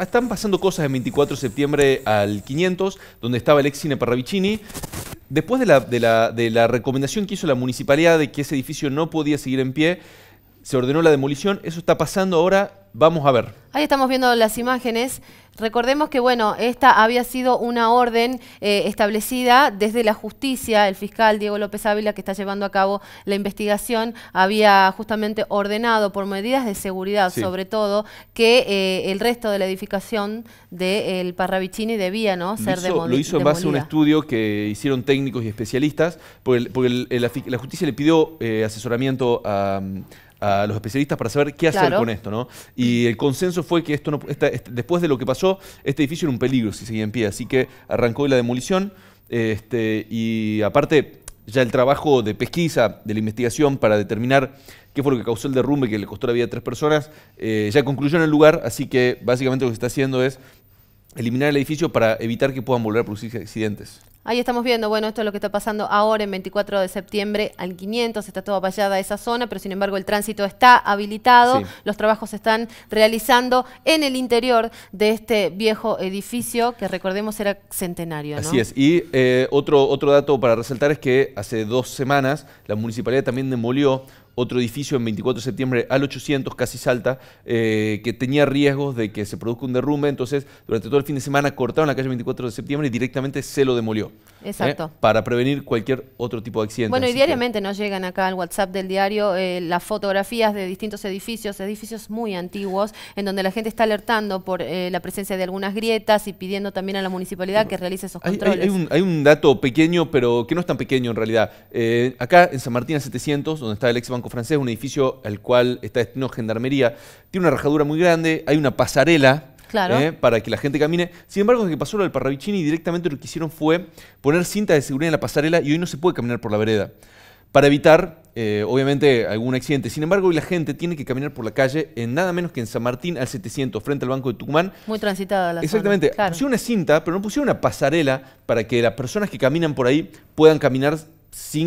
Ah, están pasando cosas el 24 de septiembre al 500, donde estaba el ex cine Parravicini. Después de la, de la, de la recomendación que hizo la municipalidad de que ese edificio no podía seguir en pie, se ordenó la demolición, eso está pasando ahora, vamos a ver. Ahí estamos viendo las imágenes. Recordemos que, bueno, esta había sido una orden eh, establecida desde la justicia. El fiscal Diego López Ávila, que está llevando a cabo la investigación, había justamente ordenado por medidas de seguridad, sobre todo, que eh, el resto de la edificación del de, Parravicini debía ¿no? ser demolida. Lo hizo en base a un estudio que hicieron técnicos y especialistas, porque, la, justicia le pidió eh, asesoramiento a a los especialistas para saber qué hacer con esto, ¿no? Y el consenso fue que esto no, este, después de lo que pasó, este edificio era un peligro si seguía en pie, así que arrancó la demolición este, y aparte ya el trabajo de pesquisa, de la investigación para determinar qué fue lo que causó el derrumbe que le costó la vida a tres personas, eh, ya concluyó en el lugar, así que básicamente lo que se está haciendo es eliminar el edificio para evitar que puedan volver a producirse accidentes. Ahí estamos viendo, bueno, esto es lo que está pasando ahora en 24 de septiembre al 500, está toda vallada esa zona, pero sin embargo el tránsito está habilitado, los trabajos se están realizando en el interior de este viejo edificio que recordemos era centenario. Así es, y eh, otro, otro dato para resaltar es que hace dos semanas la municipalidad también demolió otro edificio en 24 de septiembre al 800, casi salta, eh, que tenía riesgos de que se produzca un derrumbe. Entonces, durante todo el fin de semana cortaron la calle 24 de septiembre y directamente se lo demolió. ¿eh? Exacto. para prevenir cualquier otro tipo de accidente. Bueno, y diariamente nos llegan acá al WhatsApp del diario eh, las fotografías de distintos edificios, edificios muy antiguos, en donde la gente está alertando por la presencia de algunas grietas y pidiendo también a la municipalidad que realice esos controles. Hay, un, hay, un, dato pequeño, pero que no es tan pequeño en realidad. acá en San Martín a 700, donde está el ex banco Francés, un edificio al cual está destinado gendarmería. Tiene una rajadura muy grande, hay una pasarela. Eh, para que la gente camine. Sin embargo, lo que pasó lo del Parravicini, directamente lo que hicieron fue poner cinta de seguridad en la pasarela y hoy no se puede caminar por la vereda. Para evitar, eh, obviamente, algún accidente. Sin embargo, hoy la gente tiene que caminar por la calle en nada menos que en San Martín al 700, frente al Banco de Tucumán. Muy transitada la Exactamente. Zona, Pusieron una cinta, pero no pusieron una pasarela para que las personas que caminan por ahí puedan caminar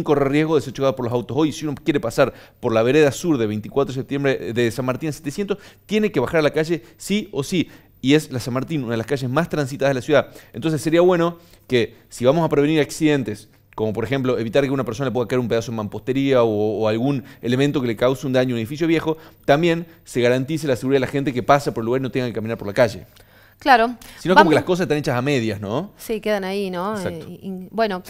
correr riesgo de ser chocada por los autos hoy. Si uno quiere pasar por la vereda sur de 24 de septiembre eh, de San Martín 700, tiene que bajar a la calle sí o sí. Y es la San Martín, una de las calles más transitadas de la ciudad. Entonces sería bueno que si vamos a prevenir accidentes, como por ejemplo evitar que una persona le pueda caer un pedazo de mampostería o, algún elemento que le cause un daño a un edificio viejo, también se garantice la seguridad de la gente que pasa por el lugar y no tenga que caminar por la calle. Claro. Sino como que las cosas están hechas a medias, ¿no? Sí, quedan ahí, ¿no? Eh, bueno.